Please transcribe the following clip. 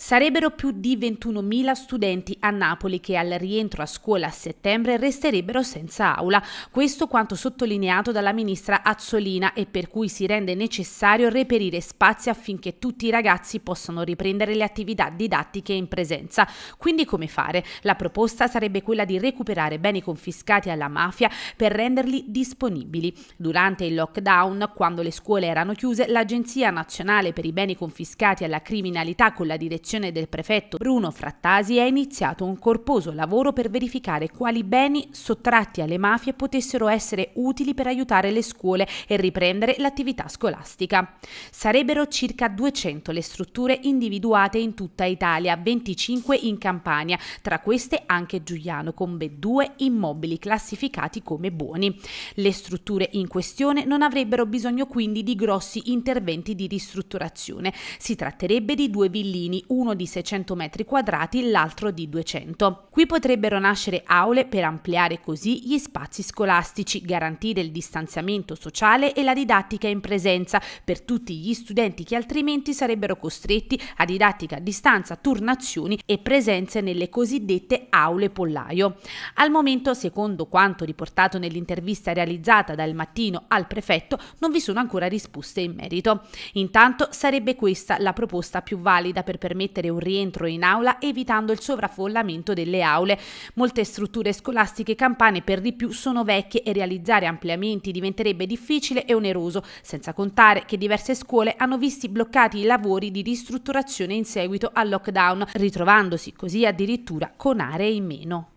Sarebbero più di 21.000 studenti a Napoli che al rientro a scuola a settembre resterebbero senza aula. Questo quanto sottolineato dalla ministra Azzolina e per cui si rende necessario reperire spazi affinché tutti i ragazzi possano riprendere le attività didattiche in presenza. Quindi come fare? La proposta sarebbe quella di recuperare beni confiscati alla mafia per renderli disponibili. Durante il lockdown, quando le scuole erano chiuse, l'Agenzia Nazionale per i Beni Confiscati alla Criminalità con la direzione disposizione del prefetto Bruno Frattasi è iniziato un corposo lavoro per verificare quali beni sottratti alle mafie potessero essere utili per aiutare le scuole e riprendere l'attività scolastica. Sarebbero circa 200 le strutture individuate in tutta Italia, 25 in Campania, tra queste anche Giuliano con ben due immobili classificati come buoni. Le strutture in questione non avrebbero bisogno quindi di grossi interventi di ristrutturazione. Si tratterebbe di due villini, uno di 600 metri quadrati, l'altro di 200. Qui potrebbero nascere aule per ampliare così gli spazi scolastici, garantire il distanziamento sociale e la didattica in presenza per tutti gli studenti che altrimenti sarebbero costretti a didattica a distanza, turnazioni e presenze nelle cosiddette aule pollaio. Al momento, secondo quanto riportato nell'intervista realizzata dal mattino al prefetto, non vi sono ancora risposte in merito. Intanto sarebbe questa la proposta più valida per permettere permettere un rientro in aula evitando il sovraffollamento delle aule. Molte strutture scolastiche campane per di più sono vecchie e realizzare ampliamenti diventerebbe difficile e oneroso, senza contare che diverse scuole hanno visti bloccati i lavori di ristrutturazione in seguito al lockdown, ritrovandosi così addirittura con aree in meno.